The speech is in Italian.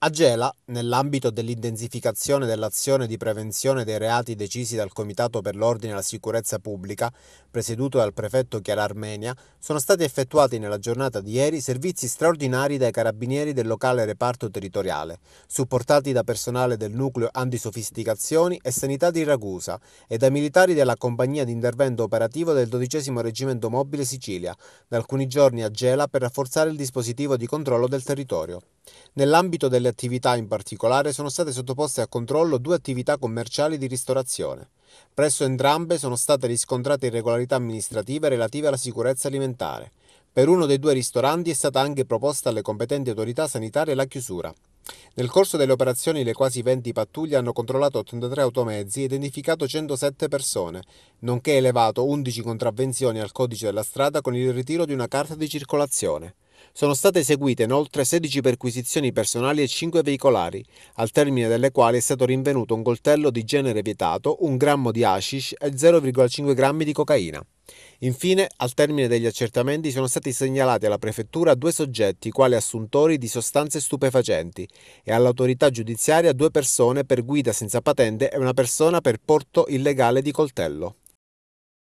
A Gela, nell'ambito dell'intensificazione dell'azione di prevenzione dei reati decisi dal Comitato per l'Ordine e la Sicurezza Pubblica, presieduto dal prefetto Chiara Armenia, sono stati effettuati nella giornata di ieri servizi straordinari dai carabinieri del locale reparto territoriale, supportati da personale del nucleo antisofisticazioni e sanità di Ragusa e da militari della compagnia di intervento operativo del XII Reggimento Mobile Sicilia, da alcuni giorni a Gela per rafforzare il dispositivo di controllo del territorio. Nell'ambito delle attività in particolare sono state sottoposte a controllo due attività commerciali di ristorazione. Presso entrambe sono state riscontrate irregolarità amministrative relative alla sicurezza alimentare. Per uno dei due ristoranti è stata anche proposta alle competenti autorità sanitarie la chiusura. Nel corso delle operazioni le quasi 20 pattuglie hanno controllato 83 automezzi e identificato 107 persone, nonché elevato 11 contravvenzioni al codice della strada con il ritiro di una carta di circolazione. Sono state eseguite inoltre 16 perquisizioni personali e 5 veicolari, al termine delle quali è stato rinvenuto un coltello di genere vietato, un grammo di hashish e 0,5 grammi di cocaina. Infine, al termine degli accertamenti sono stati segnalati alla prefettura due soggetti quali assuntori di sostanze stupefacenti e all'autorità giudiziaria due persone per guida senza patente e una persona per porto illegale di coltello.